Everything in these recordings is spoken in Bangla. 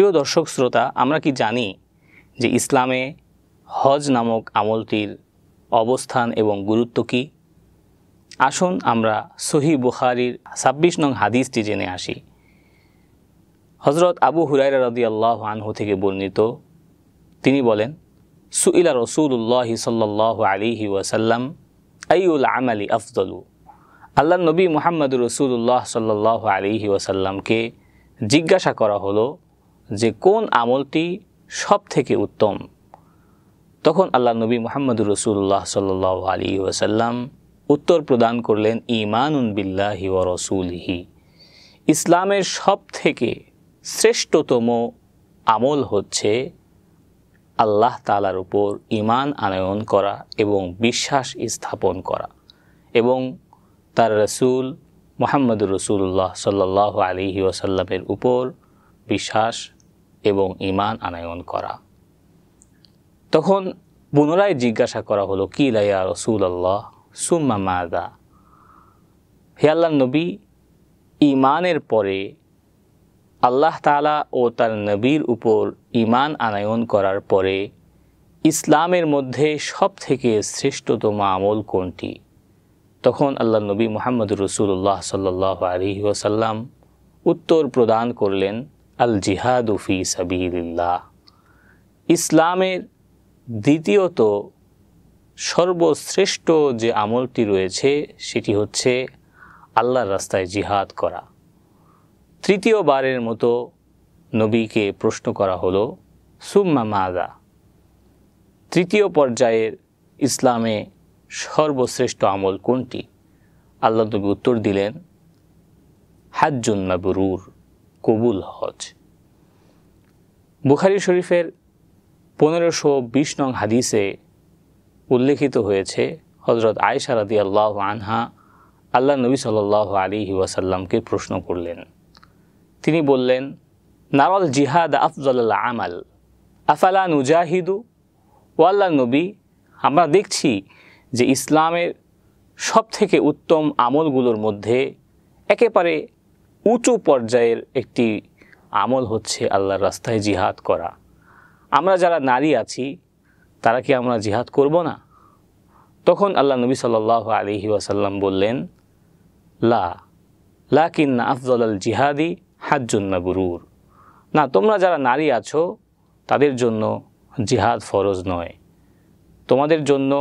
প্রিয় দর্শক শ্রোতা আমরা কি জানি যে ইসলামে হজ নামক আমলটির অবস্থান এবং গুরুত্ব কি আসুন আমরা সহি বুখারির ছাব্বিশ নং হাদিসটি জেনে আসি হজরত আবু হুরাই রদি আল্লাহ আনহু থেকে বর্ণিত তিনি বলেন সুইলা রসুল্লাহ সাল্লাহ আলিহি ওয়াসাল্লাম আইউল আমালি আফদলু আল্লাহ নবী মোহাম্মদ রসুল্লাহ সাল্লাহ আলিহি ওয়াসাল্লামকে জিজ্ঞাসা করা হলো যে কোন আমলটি সব থেকে উত্তম তখন আল্লাহ নবী মোহাম্মদ রসুল্লাহ সাল আলী ওসাল্লাম উত্তর প্রদান করলেন ইমান বিল্লাহি ও রসুলহি ইসলামের সব থেকে শ্রেষ্ঠতম আমল হচ্ছে আল্লাহ তালার উপর ইমান আনয়ন করা এবং বিশ্বাস স্থাপন করা এবং তার রসুল মোহাম্মদ রসুল্লাহ সাল্লাহ আলী উপর বিশ্বাস এবং ইমান আনায়ন করা তখন পুনরায় জিজ্ঞাসা করা হলো কি লাইয়া রসুল আল্লাহ সুম্মা মাদা হে আল্লাহ নবী ইমানের পরে আল্লাহ তালা ও তার নবীর উপর ইমান আনায়ন করার পরে ইসলামের মধ্যে সব থেকে শ্রেষ্ঠতম আমল কোনটি তখন আল্লাহ নবী মোহাম্মদ রসুল্লাহ সাল্লি ওসাল্লাম উত্তর প্রদান করলেন আল ফি সাবিল্লাহ ইসলামের দ্বিতীয়ত সর্বশ্রেষ্ঠ যে আমলটি রয়েছে সেটি হচ্ছে আল্লাহর রাস্তায় জিহাদ করা তৃতীয়বারের মতো নবীকে প্রশ্ন করা হলো সুম্মা মাদা তৃতীয় পর্যায়ের ইসলামে সর্বশ্রেষ্ঠ আমল কোনটি আল্লাহ নবী উত্তর দিলেন হাজ্জুন্মা বরুর কবুল হজ বুখারি শরীফের পনেরোশো বিশ নং হাদিসে উল্লেখিত হয়েছে হজরত আয়সা রাদি আল্লাহ আনহা আল্লাহ নবী সাল আলী ওয়াসাল্লামকে প্রশ্ন করলেন তিনি বললেন নারল জিহাদ আফজাল্লা আমাল আফালা নুজাহিদু ও আল্লাহ নবী আমরা দেখছি যে ইসলামের সব থেকে উত্তম আমলগুলোর মধ্যে একেবারে উঁচু পর্যায়ের একটি আমল হচ্ছে আল্লাহর রাস্তায় জিহাদ করা আমরা যারা নারী আছি তারা কি আমরা জিহাদ করব না তখন আল্লাহ নবী সাল আলিহি ওয়াসাল্লাম বললেন লা না আফজল আল জিহাদি হাজ্জুন্না গুরুর না তোমরা যারা নারী আছো তাদের জন্য জিহাদ ফরজ নয় তোমাদের জন্য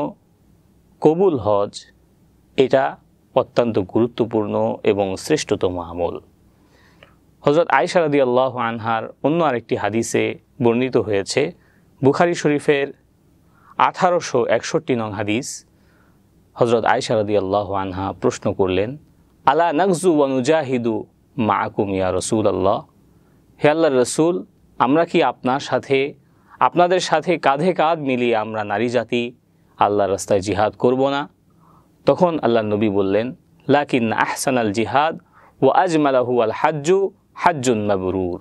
কবুল হজ এটা অত্যন্ত গুরুত্বপূর্ণ এবং শ্রেষ্ঠতম আমল হজরত আয়সারাদি আল্লাহ আনহার অন্য আরেকটি হাদিসে বর্ণিত হয়েছে বুখারি শরীফের আঠারোশো একষট্টি নং হাদিস হজরত আয়সারাদি আল্লাহ আনহা প্রশ্ন করলেন আলা নকজু অনুজাহিদু মা আকুমিয়া রসুল আল্লাহ হে আল্লাহ রসুল আমরা কি আপনার সাথে আপনাদের সাথে কাঁধে কাঁধ মিলিয়ে আমরা নারী জাতি আল্লাহ রাস্তায় জিহাদ করব না তখন আল্লাহ নবী বললেন লাকিন আহসান আল জিহাদ ও আজমালাহু আল হাজ্জু হাজ্জুন মাবরুর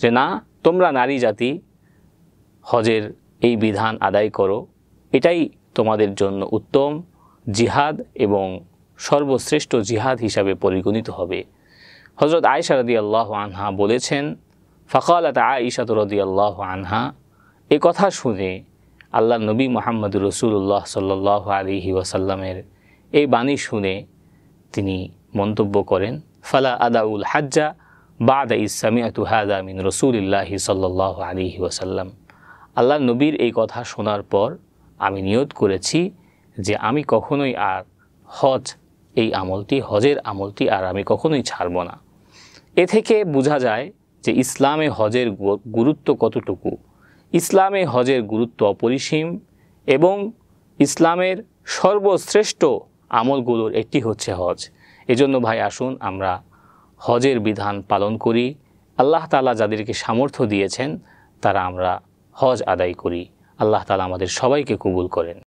যে না তোমরা নারী জাতি হজের এই বিধান আদায় করো এটাই তোমাদের জন্য উত্তম জিহাদ এবং সর্বশ্রেষ্ঠ জিহাদ হিসাবে পরিগণিত হবে হজরত আয়সা রদি আল্লাহ আনহা বলেছেন ফকালাত আয়সাত রদি আল্লাহ আনহা এ কথা শুনে আল্লাহ নবী মোহাম্মদ রসুল্লাহ সাল্লাহ আলিহি ওয়াসাল্লামের এই বাণী শুনে তিনি মন্তব্য করেন ফালা আদাউল হাজ্জা বাদ ইসামিয়াতু হাদা মিন রসুলিল্লাহি সাল্লাহ আলী ওসাল্লাম আল্লাহ নবীর এই কথা শোনার পর আমি নিয়ত করেছি যে আমি কখনোই আর হজ এই আমলটি হজের আমলটি আর আমি কখনোই ছাড়ব না এ থেকে বোঝা যায় যে ইসলামে হজের গুরুত্ব কতটুকু ইসলামে হজের গুরুত্ব অপরিসীম এবং ইসলামের সর্বশ্রেষ্ঠ আমলগুলোর একটি হচ্ছে হজ এজন্য ভাই আসুন আমরা হজের বিধান পালন করি আল্লাহ তালা যাদেরকে সামর্থ্য দিয়েছেন তারা আমরা হজ আদায় করি আল্লাহ তালা আমাদের সবাইকে কবুল করেন